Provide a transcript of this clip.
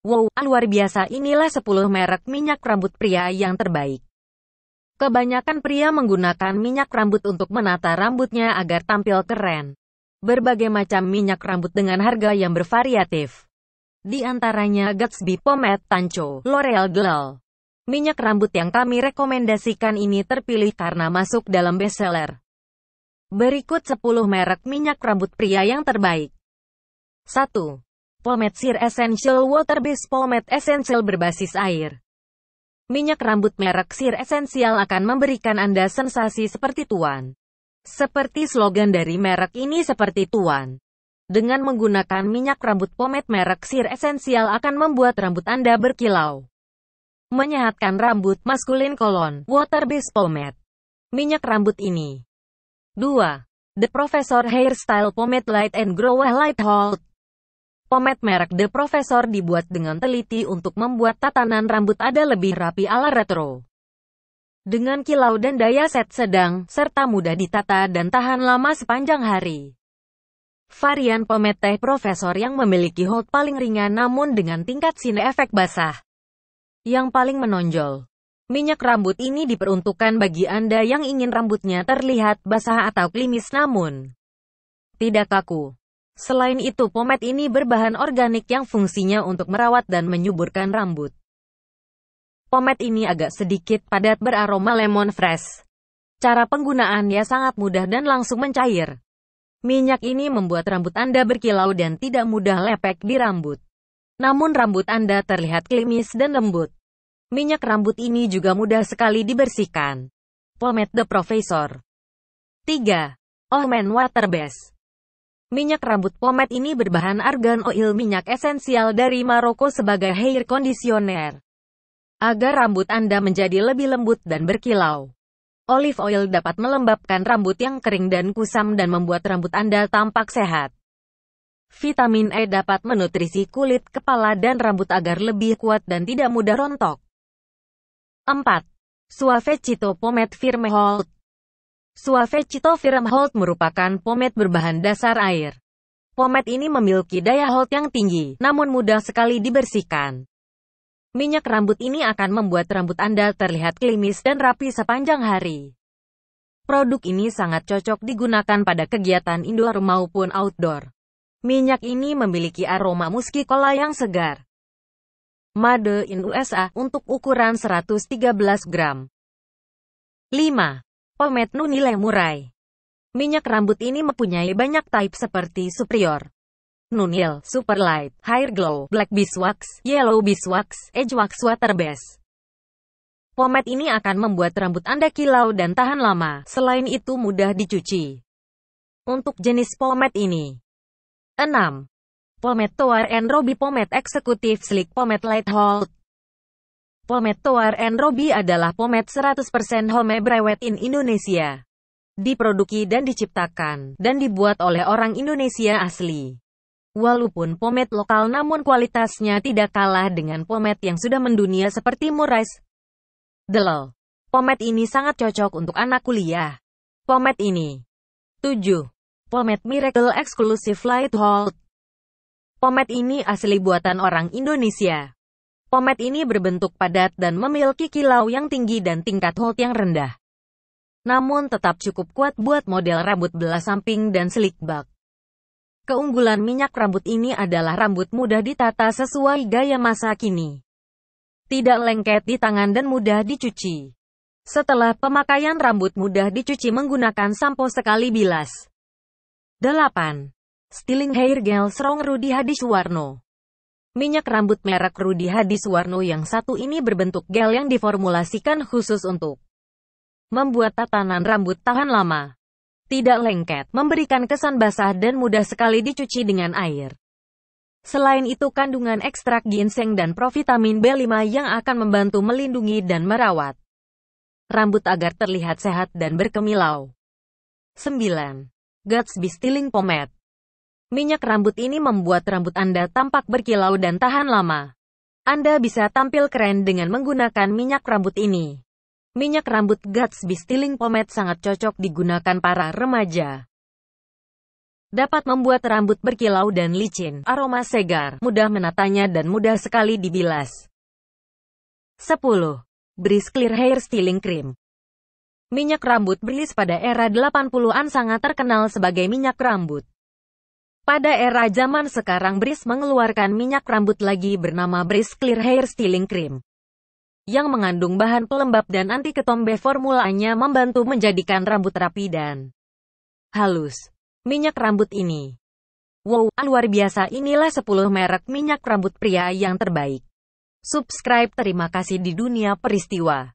Wow, ah, luar biasa inilah 10 merek minyak rambut pria yang terbaik. Kebanyakan pria menggunakan minyak rambut untuk menata rambutnya agar tampil keren. Berbagai macam minyak rambut dengan harga yang bervariatif. Di antaranya Gatsby Pomade Tancho, L'Oreal Glow. Minyak rambut yang kami rekomendasikan ini terpilih karena masuk dalam bestseller. Berikut 10 merek minyak rambut pria yang terbaik. 1. Pomade Sir Essential Water Based Pomade Essential berbasis air. Minyak rambut merek Sir Essential akan memberikan Anda sensasi seperti tuan. Seperti slogan dari merek ini seperti tuan. Dengan menggunakan minyak rambut pomade merek Sir Essential akan membuat rambut Anda berkilau. Menyehatkan rambut maskulin kolon, water based pomade. Minyak rambut ini. 2. The Professor Hairstyle Pomade Light and Grow Light Hold Pomade merek The Professor dibuat dengan teliti untuk membuat tatanan rambut ada lebih rapi ala retro. Dengan kilau dan daya set sedang, serta mudah ditata dan tahan lama sepanjang hari. Varian pomade teh Professor yang memiliki hold paling ringan namun dengan tingkat sine efek basah. Yang paling menonjol. Minyak rambut ini diperuntukkan bagi Anda yang ingin rambutnya terlihat basah atau klimis namun tidak kaku. Selain itu pomade ini berbahan organik yang fungsinya untuk merawat dan menyuburkan rambut. Pomade ini agak sedikit padat beraroma lemon fresh. Cara penggunaannya sangat mudah dan langsung mencair. Minyak ini membuat rambut Anda berkilau dan tidak mudah lepek di rambut. Namun rambut Anda terlihat klimis dan lembut. Minyak rambut ini juga mudah sekali dibersihkan. Pomade The Professor 3. Omen Water Base Minyak rambut pomade ini berbahan argan oil minyak esensial dari Maroko sebagai hair conditioner. Agar rambut Anda menjadi lebih lembut dan berkilau. Olive oil dapat melembabkan rambut yang kering dan kusam dan membuat rambut Anda tampak sehat. Vitamin E dapat menutrisi kulit kepala dan rambut agar lebih kuat dan tidak mudah rontok. 4. Suave Cito Pomade Firme Hold Firm Hold merupakan pomade berbahan dasar air. Pomade ini memiliki daya hold yang tinggi, namun mudah sekali dibersihkan. Minyak rambut ini akan membuat rambut Anda terlihat klimis dan rapi sepanjang hari. Produk ini sangat cocok digunakan pada kegiatan indoor maupun outdoor. Minyak ini memiliki aroma kola yang segar. Made in USA untuk ukuran 113 gram. 5. Pomade nilai murai. Minyak rambut ini mempunyai banyak type seperti Superior, Nunil, Super Light, Hair Glow, Black Beeswax, Yellow Beeswax, Edge Wax Water Base. Pomade ini akan membuat rambut Anda kilau dan tahan lama, selain itu mudah dicuci. Untuk jenis pomade ini. 6. Pomade Tower and Ruby Pomade Executive Slick Pomade Light Hold Pomade Tower and Robi adalah pomade 100% home brewed in Indonesia. Diproduksi dan diciptakan, dan dibuat oleh orang Indonesia asli. Walaupun pomade lokal namun kualitasnya tidak kalah dengan pomade yang sudah mendunia seperti Murais. Delol. Pomade ini sangat cocok untuk anak kuliah. Pomade ini. 7. Pomade Miracle Exclusive Light Hold. Pomade ini asli buatan orang Indonesia. Pomet ini berbentuk padat dan memiliki kilau yang tinggi dan tingkat hold yang rendah. Namun tetap cukup kuat buat model rambut belah samping dan slick back. Keunggulan minyak rambut ini adalah rambut mudah ditata sesuai gaya masa kini. Tidak lengket di tangan dan mudah dicuci. Setelah pemakaian rambut mudah dicuci menggunakan sampo sekali bilas. 8. Stealing Hair Gel Strong Rudi Hadiswarno Minyak rambut merek Rudy Hadis Warno yang satu ini berbentuk gel yang diformulasikan khusus untuk membuat tatanan rambut tahan lama, tidak lengket, memberikan kesan basah dan mudah sekali dicuci dengan air. Selain itu kandungan ekstrak ginseng dan provitamin B5 yang akan membantu melindungi dan merawat rambut agar terlihat sehat dan berkemilau. 9. Gatsby Stealing Pomade Minyak rambut ini membuat rambut Anda tampak berkilau dan tahan lama. Anda bisa tampil keren dengan menggunakan minyak rambut ini. Minyak rambut Gatsby Styling Pomade sangat cocok digunakan para remaja. Dapat membuat rambut berkilau dan licin, aroma segar, mudah menatanya dan mudah sekali dibilas. 10. Breeze Clear Hair Styling Cream Minyak rambut Breeze pada era 80-an sangat terkenal sebagai minyak rambut. Pada era zaman sekarang Breeze mengeluarkan minyak rambut lagi bernama Breeze Clear Hair Styling Cream yang mengandung bahan pelembab dan anti ketombe formulanya membantu menjadikan rambut rapi dan halus. Minyak rambut ini. Wow, luar biasa inilah 10 merek minyak rambut pria yang terbaik. Subscribe terima kasih di dunia peristiwa.